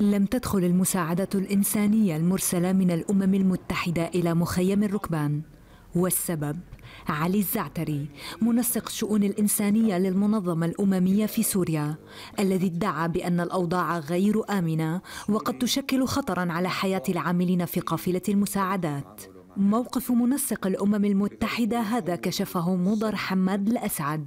لم تدخل المساعدات الإنسانية المرسلة من الأمم المتحدة إلى مخيم الركبان والسبب علي الزعتري منسق الشؤون الإنسانية للمنظمة الأممية في سوريا الذي ادعى بأن الأوضاع غير آمنة وقد تشكل خطرا على حياة العاملين في قافلة المساعدات موقف منسق الأمم المتحدة هذا كشفه مضر حماد الأسعد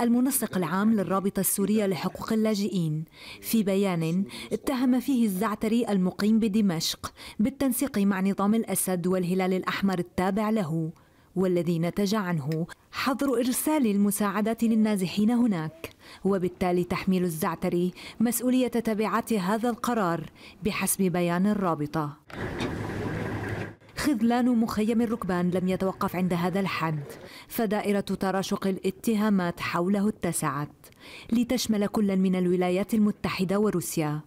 المنسق العام للرابطة السورية لحقوق اللاجئين في بيان اتهم فيه الزعتري المقيم بدمشق بالتنسيق مع نظام الأسد والهلال الأحمر التابع له والذي نتج عنه حظر إرسال المساعدات للنازحين هناك وبالتالي تحميل الزعتري مسؤولية تبعات هذا القرار بحسب بيان الرابطة خذلان مخيم الركبان لم يتوقف عند هذا الحد فدائرة تراشق الاتهامات حوله اتسعت لتشمل كل من الولايات المتحدة وروسيا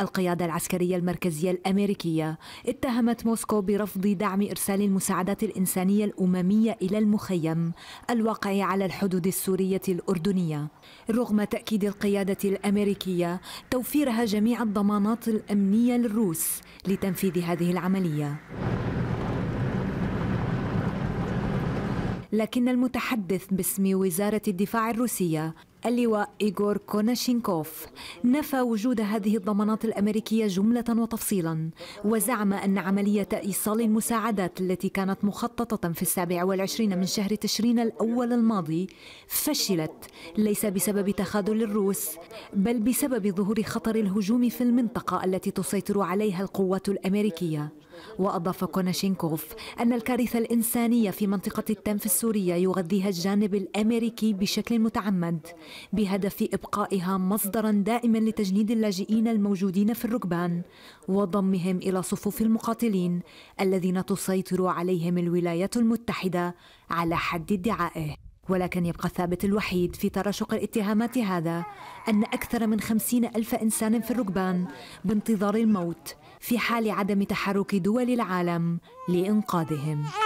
القيادة العسكرية المركزية الأمريكية اتهمت موسكو برفض دعم إرسال المساعدات الإنسانية الأممية إلى المخيم الواقع على الحدود السورية الأردنية رغم تأكيد القيادة الأمريكية توفيرها جميع الضمانات الأمنية للروس لتنفيذ هذه العملية لكن المتحدث باسم وزارة الدفاع الروسية اللواء إيغور كوناشينكوف نفى وجود هذه الضمانات الأمريكية جملة وتفصيلا وزعم أن عملية إيصال المساعدات التي كانت مخططة في السابع والعشرين من شهر تشرين الأول الماضي فشلت ليس بسبب تخاذل الروس بل بسبب ظهور خطر الهجوم في المنطقة التي تسيطر عليها القوات الأمريكية وأضاف كوناشينكوف أن الكارثة الإنسانية في منطقة التنف السورية يغذيها الجانب الأمريكي بشكل متعمد بهدف إبقائها مصدرا دائما لتجنيد اللاجئين الموجودين في الركبان وضمهم إلى صفوف المقاتلين الذين تسيطر عليهم الولايات المتحدة على حد ادعائه ولكن يبقى الثابت الوحيد في تراشق الاتهامات هذا أن أكثر من خمسين ألف إنسان في الركبان بانتظار الموت في حال عدم تحرك دول العالم لإنقاذهم